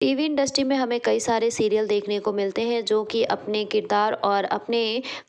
TV industry में हमें कई सारे सीरियल देखने को मिलते हैं जो कि अपने किरदार और अपने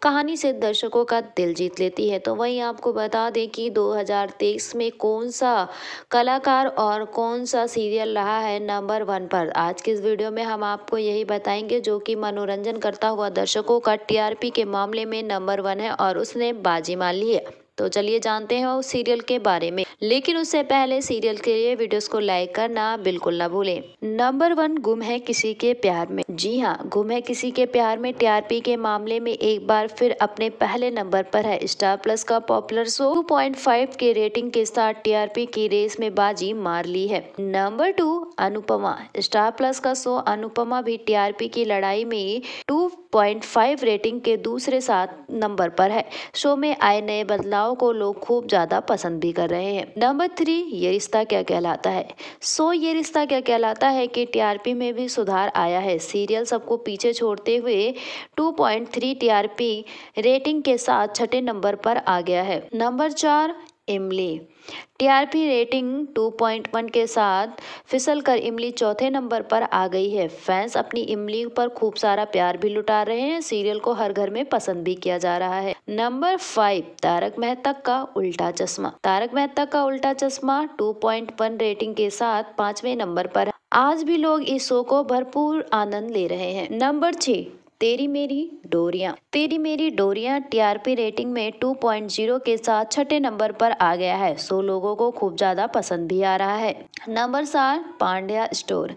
कहानी से दर्शकों का दिल जीत लेती है तो वहीं आपको बता दें कि 2023 में कौन सा कलाकार और कौन सा सीरियल रहा है नंबर वन पर आज के इस वीडियो में हम आपको यही बताएंगे जो कि मनोरंजन करता हुआ दर्शकों का टीआरपी के मामले में नंबर वन है और उसने बाजी मार ली है तो चलिए जानते हैं उस सीरियल के बारे में लेकिन उससे पहले सीरियल के लिए वीडियोस को लाइक करना बिल्कुल ना भूलें नंबर वन गुम है किसी के प्यार में जी हाँ गुम है किसी के प्यार में टीआरपी के मामले में एक बार फिर अपने पहले नंबर पर है स्टार प्लस का पॉपुलर शो 2.5 के रेटिंग के साथ टीआरपी की रेस में बाजी मार ली है number two Anupama Star Plus का शो अनुपमा भी टीआरपी की लड़ाई में टू पॉइंट फाइव रेटिंग के दूसरे सात नंबर पर है शो में आए नए बदलाव को लोग खूब ज़्यादा पसंद भी कर रहे हैं नंबर थ्री ये रिश्ता क्या कहलाता है सो ये रिश्ता क्या कहलाता है कि टीआरपी में भी सुधार आया है सीरियल सबको पीछे छोड़ते हुए two point three TRP rating के साथ छठे नंबर पर आ गया है नंबर चार इमली टीआरपी रेटिंग 2.1 के साथ फिसल कर इमली चौथे नंबर पर आ गई है फैंस अपनी इमली पर खूब सारा प्यार भी लुटा रहे हैं सीरियल को हर घर में पसंद भी किया जा रहा है नंबर फाइव तारक मेहता का उल्टा चश्मा तारक मेहता का उल्टा चश्मा 2.1 रेटिंग के साथ पांचवें नंबर पर आज भी लोग इस शो को भरपूर आनंद ले रहे हैं नंबर छह तेरी मेरी डोरियां तेरी मेरी डोरियां टीआरपी रेटिंग में 2.0 के साथ छठे नंबर पर आ गया है सो लोगों को खूब ज़्यादा पसंद भी आ रहा है नंबर सात पांड्या स्टोर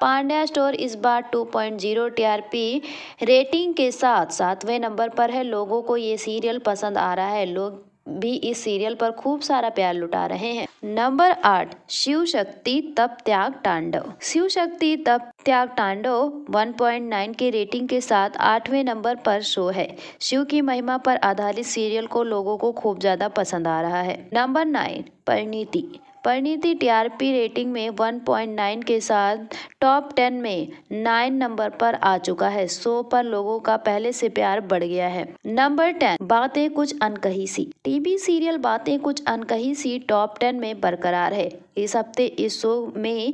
पांड्या स्टोर इस बार 2.0 पॉइंट रेटिंग के साथ सातवें नंबर पर है लोगों को ये सीरियल पसंद आ रहा है लोग भी इस सीरियल पर खूब सारा प्यार लुटा रहे हैं नंबर आठ शिव शक्ति तप त्याग तांडव शिव शक्ति तप त्याग तांडव 1.9 के रेटिंग के साथ आठवें नंबर पर शो है शिव की महिमा पर आधारित सीरियल को लोगों को खूब ज्यादा पसंद आ रहा है number nine Parineeti Parineeti TRP rating में 1.9 के साथ टॉप 10 में 9 नंबर पर आ चुका है शो पर लोगों का पहले से प्यार बढ़ गया है नंबर 10 बातें कुछ अनकही सी टीवी सीरियल बातें कुछ अनकही सी टॉप 10 में बरकरार है इस हफ्ते इस शो में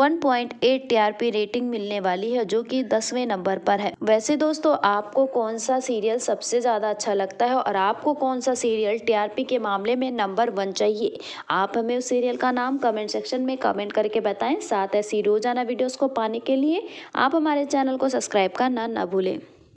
1.8 पी रेटिंग मिलने वाली है जो कि दसवें नंबर पर है वैसे दोस्तों आपको कौन सा सीरियल सबसे ज़्यादा अच्छा लगता है और आपको कौन सा सीरियल पी के मामले में नंबर वन चाहिए आप हमें उस सीरियल का नाम कमेंट सेक्शन में कमेंट करके बताएं साथ ऐसी रोजाना वीडियोस को पाने के लिए आप हमारे चैनल को सब्सक्राइब करना ना भूलें